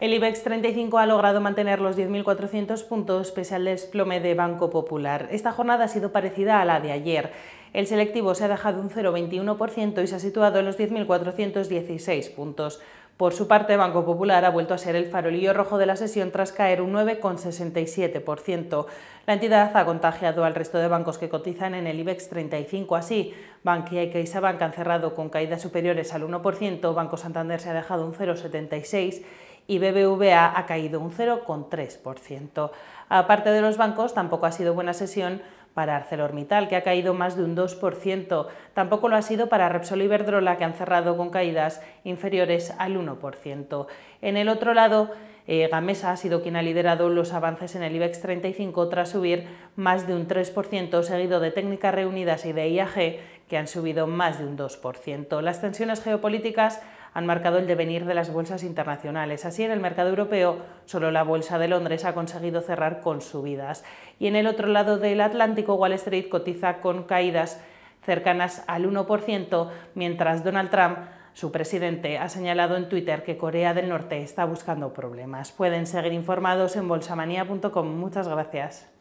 El IBEX 35 ha logrado mantener los 10.400 puntos pese al desplome de Banco Popular. Esta jornada ha sido parecida a la de ayer. El selectivo se ha dejado un 0,21% y se ha situado en los 10.416 puntos. Por su parte, Banco Popular ha vuelto a ser el farolillo rojo de la sesión tras caer un 9,67%. La entidad ha contagiado al resto de bancos que cotizan en el IBEX 35 así. Bankia y CaixaBank han cerrado con caídas superiores al 1%, Banco Santander se ha dejado un 0,76% y BBVA ha caído un 0,3%. Aparte de los bancos, tampoco ha sido buena sesión para ArcelorMittal, que ha caído más de un 2%. Tampoco lo ha sido para Repsol y Verdrola, que han cerrado con caídas inferiores al 1%. En el otro lado, eh, Gamesa ha sido quien ha liderado los avances en el IBEX 35 tras subir más de un 3%, seguido de Técnicas Reunidas y de IAG, que han subido más de un 2%. Las tensiones geopolíticas han marcado el devenir de las bolsas internacionales. Así, en el mercado europeo, solo la bolsa de Londres ha conseguido cerrar con subidas. Y en el otro lado del Atlántico, Wall Street cotiza con caídas cercanas al 1%, mientras Donald Trump su presidente ha señalado en Twitter que Corea del Norte está buscando problemas. Pueden seguir informados en bolsamanía.com. Muchas gracias.